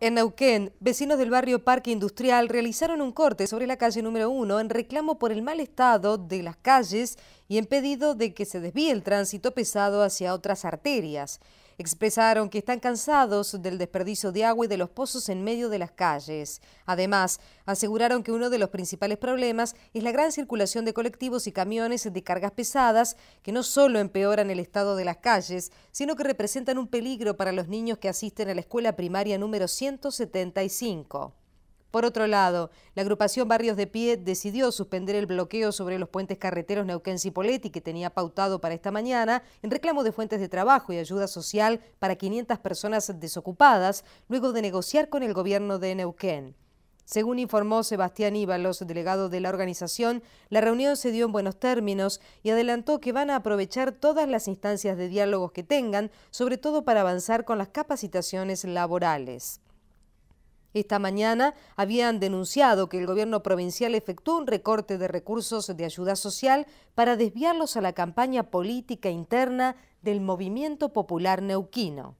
En Nauquén, vecinos del barrio Parque Industrial realizaron un corte sobre la calle número 1 en reclamo por el mal estado de las calles y en pedido de que se desvíe el tránsito pesado hacia otras arterias. Expresaron que están cansados del desperdicio de agua y de los pozos en medio de las calles. Además, aseguraron que uno de los principales problemas es la gran circulación de colectivos y camiones de cargas pesadas que no solo empeoran el estado de las calles, sino que representan un peligro para los niños que asisten a la escuela primaria número 175. Por otro lado, la agrupación Barrios de Pie decidió suspender el bloqueo sobre los puentes carreteros Neuquén-Cipoletti que tenía pautado para esta mañana en reclamo de fuentes de trabajo y ayuda social para 500 personas desocupadas luego de negociar con el gobierno de Neuquén. Según informó Sebastián Íbalos, delegado de la organización, la reunión se dio en buenos términos y adelantó que van a aprovechar todas las instancias de diálogos que tengan, sobre todo para avanzar con las capacitaciones laborales. Esta mañana habían denunciado que el gobierno provincial efectuó un recorte de recursos de ayuda social para desviarlos a la campaña política interna del Movimiento Popular Neuquino.